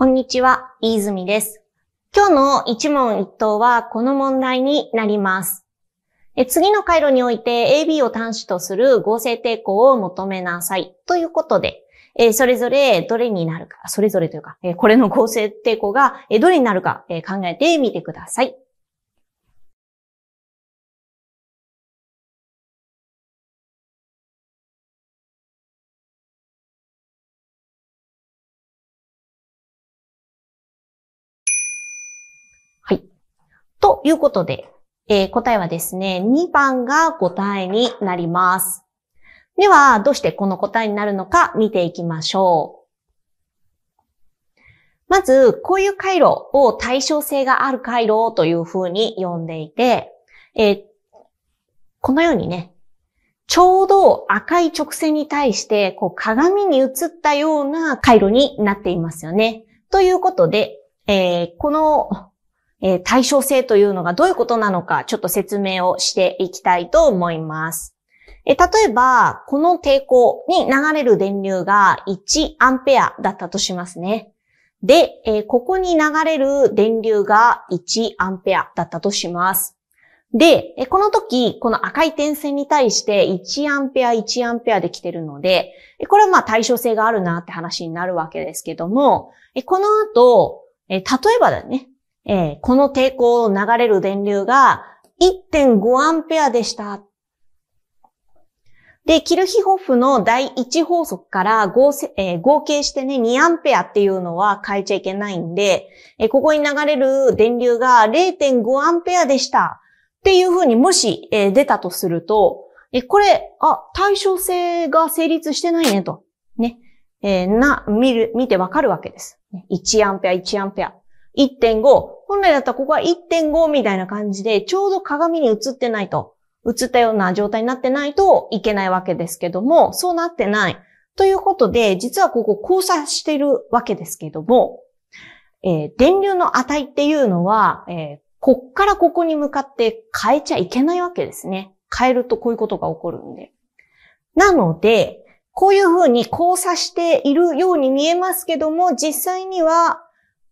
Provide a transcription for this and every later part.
こんにちは、飯泉です。今日の一問一答はこの問題になります。次の回路において AB を端子とする合成抵抗を求めなさい。ということで、えそれぞれどれになるか、それぞれというか、えこれの合成抵抗が、えどれになるか、え考えてみてください。ということで、えー、答えはですね、2番が答えになります。では、どうしてこの答えになるのか見ていきましょう。まず、こういう回路を対称性がある回路というふうに呼んでいて、えー、このようにね、ちょうど赤い直線に対して、こう鏡に映ったような回路になっていますよね。ということで、えー、このえ対称性というのがどういうことなのか、ちょっと説明をしていきたいと思います。例えば、この抵抗に流れる電流が1アンペアだったとしますね。で、ここに流れる電流が1アンペアだったとします。で、この時、この赤い点線に対して1アンペア、1アンペアで来てるので、これはまあ対称性があるなって話になるわけですけども、この後、例えばだね、えー、この抵抗を流れる電流が1.5アンペアでした。で、キルヒホフの第1法則から合,、えー、合計してね、2アンペアっていうのは変えちゃいけないんで、えー、ここに流れる電流が0.5アンペアでしたっていうふうにもし、えー、出たとすると、えー、これ、あ、対称性が成立してないねと。ね。えー、な、見る、見てわかるわけです。1アンペア、1アンペア。1.5。本来だったらここは1.5みたいな感じで、ちょうど鏡に映ってないと、映ったような状態になってないといけないわけですけども、そうなってない。ということで、実はここ交差してるわけですけども、えー、電流の値っていうのは、えー、こっからここに向かって変えちゃいけないわけですね。変えるとこういうことが起こるんで。なので、こういうふうに交差しているように見えますけども、実際には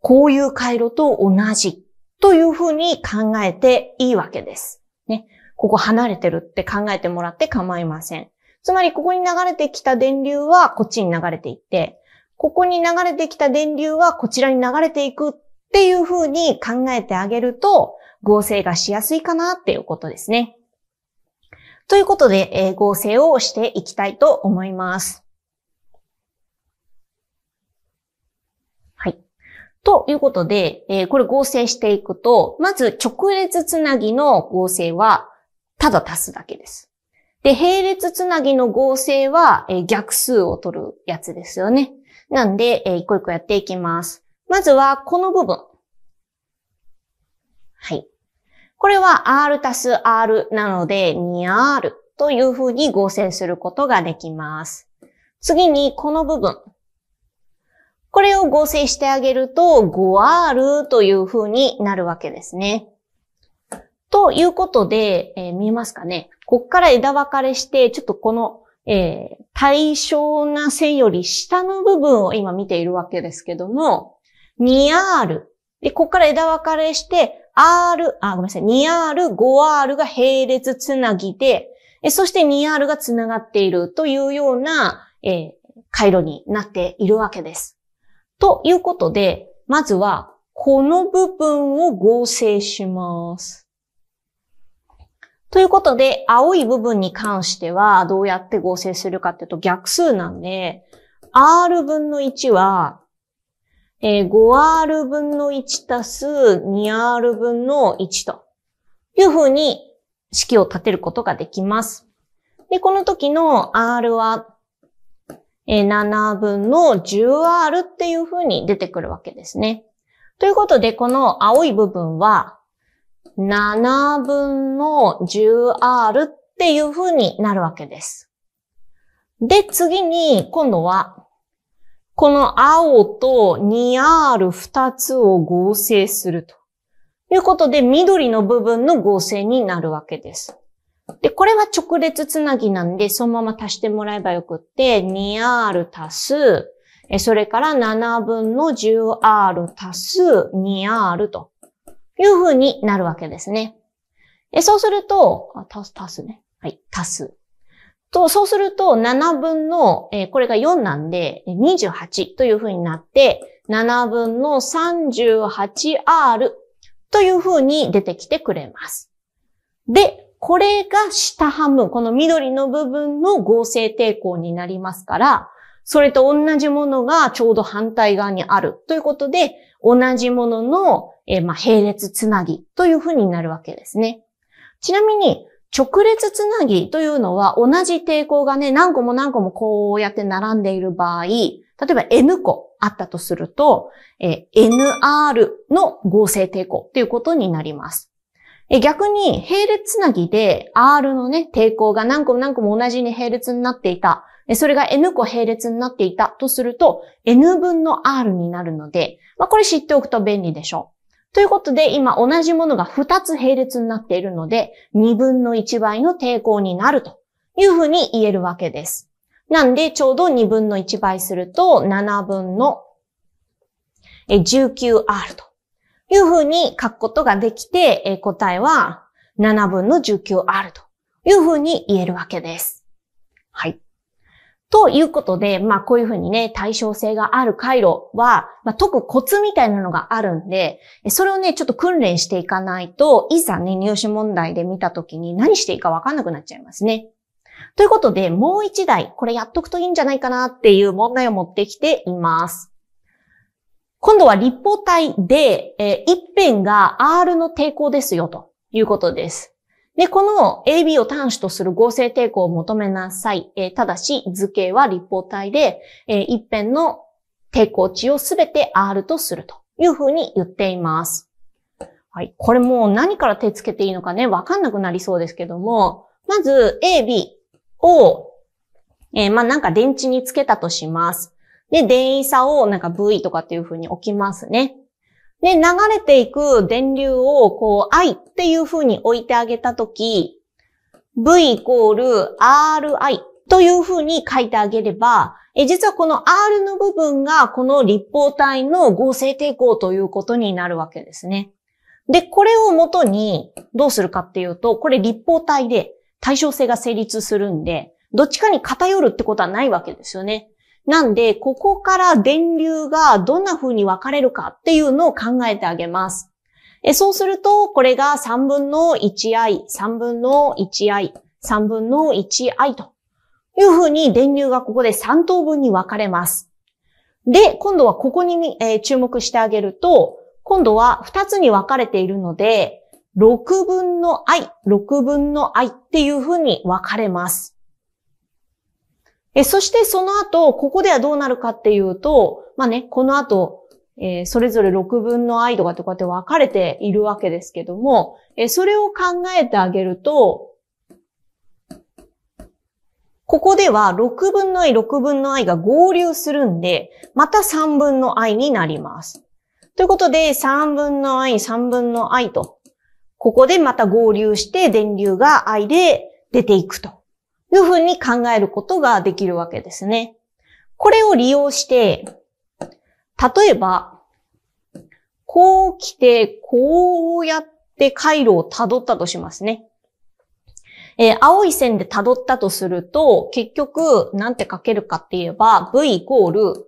こういう回路と同じというふうに考えていいわけです。ね。ここ離れてるって考えてもらって構いません。つまり、ここに流れてきた電流はこっちに流れていって、ここに流れてきた電流はこちらに流れていくっていうふうに考えてあげると、合成がしやすいかなっていうことですね。ということで、えー、合成をしていきたいと思います。ということで、えー、これ合成していくと、まず直列つなぎの合成は、ただ足すだけです。で、並列つなぎの合成は、えー、逆数を取るやつですよね。なんで、えー、一個一個やっていきます。まずは、この部分。はい。これは R 足す R なので 2R という風に合成することができます。次に、この部分。れを合成してあげると、ゴアールという風になるわけですね。ということで、えー、見えますかね。こっから枝分かれして、ちょっとこの、えー、対称な線より下の部分を今見ているわけですけども、2R。で、こっから枝分かれして、R、あ、ごめんなさい、2R、5R が並列つなぎで、そして 2R がつながっているというような、えー、回路になっているわけです。ということで、まずは、この部分を合成します。ということで、青い部分に関しては、どうやって合成するかっていうと逆数なんで、r 分の1は、えー、5r 分の1たす 2r 分の1というふうに式を立てることができます。で、この時の r は7分の 10R っていう風に出てくるわけですね。ということで、この青い部分は、7分の 10R っていう風になるわけです。で、次に、今度は、この青と 2R2 つを合成するということで、緑の部分の合成になるわけです。で、これは直列つなぎなんで、そのまま足してもらえばよくって、2R 足す、それから7分の 10R 足す 2R という風になるわけですね。そうすると、足す、足すね。はい、足す。と、そうすると7分の、これが4なんで、28という風になって、7分の 38R という風に出てきてくれます。で、これが下半分、この緑の部分の合成抵抗になりますから、それと同じものがちょうど反対側にあるということで、同じものの、えー、まあ、並列つなぎというふうになるわけですね。ちなみに、直列つなぎというのは同じ抵抗がね、何個も何個もこうやって並んでいる場合、例えば N 個あったとすると、えー、NR の合成抵抗ということになります。逆に、並列つなぎで R のね、抵抗が何個も何個も同じに並列になっていた。それが N 個並列になっていたとすると、N 分の R になるので、まあ、これ知っておくと便利でしょう。ということで、今同じものが2つ並列になっているので、2分の1倍の抵抗になるというふうに言えるわけです。なんで、ちょうど2分の1倍すると、7分の 19R というふうに書くことができて、えー、答えは7分の 19R というふうに言えるわけです。はい。ということで、まあこういうふうにね、対称性がある回路は、まあ解くコツみたいなのがあるんで、それをね、ちょっと訓練していかないと、いざね、入試問題で見たときに何していいかわかんなくなっちゃいますね。ということで、もう一台、これやっとくといいんじゃないかなっていう問題を持ってきています。今度は立方体で、えー、一辺が R の抵抗ですよ、ということです。で、この AB を端子とする合成抵抗を求めなさい。えー、ただし、図形は立方体で、えー、一辺の抵抗値をすべて R とするというふうに言っています。はい。これもう何から手つけていいのかね、わかんなくなりそうですけども、まず AB を、えー、まあ、なんか電池につけたとします。で、電位差をなんか V とかっていう風に置きますね。で、流れていく電流をこう I っていう風に置いてあげたとき、V イコール RI という風に書いてあげれば、え実はこの R の部分がこの立方体の合成抵抗ということになるわけですね。で、これを元にどうするかっていうと、これ立方体で対称性が成立するんで、どっちかに偏るってことはないわけですよね。なんで、ここから電流がどんな風に分かれるかっていうのを考えてあげます。えそうすると、これが3分の 1i、3分の 1i、3分の 1i という風に電流がここで3等分に分かれます。で、今度はここに、え注目してあげると、今度は2つに分かれているので、6分の i、6分の i っていう風に分かれます。えそしてその後、ここではどうなるかっていうと、まあね、この後、えー、それぞれ6分の i とかとかって分かれているわけですけども、えー、それを考えてあげると、ここでは6分の i、6分の i が合流するんで、また3分の i になります。ということで、3分の i、3分の i と、ここでまた合流して電流が i で出ていくと。というふうに考えることができるわけですね。これを利用して、例えば、こう来て、こうやって回路を辿ったとしますね。えー、青い線で辿ったとすると、結局、なんて書けるかって言えば、v イコール、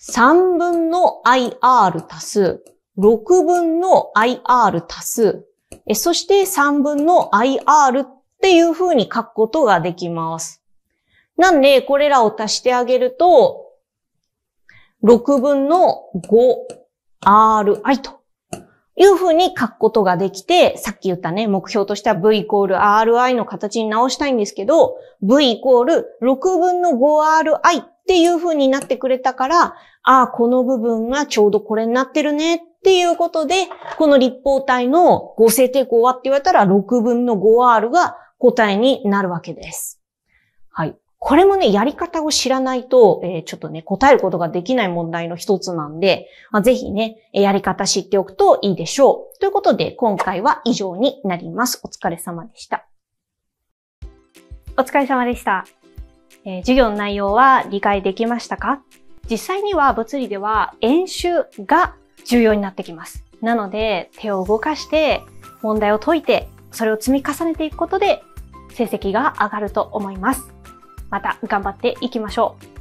3分の IR 足す、6分の IR 足す、そして3分の IR っっていう風に書くことができます。なんで、これらを足してあげると、6分の 5ri という風に書くことができて、さっき言ったね、目標としては v イコール ri の形に直したいんですけど、v イコール6分の 5ri っていう風になってくれたから、ああ、この部分がちょうどこれになってるねっていうことで、この立方体の合成抵抗はって言われたら6分の 5r が答えになるわけです。はい。これもね、やり方を知らないと、えー、ちょっとね、答えることができない問題の一つなんで、まあ、ぜひね、やり方知っておくといいでしょう。ということで、今回は以上になります。お疲れ様でした。お疲れ様でした。えー、授業の内容は理解できましたか実際には物理では演習が重要になってきます。なので、手を動かして、問題を解いて、それを積み重ねていくことで成績が上がると思います。また頑張っていきましょう。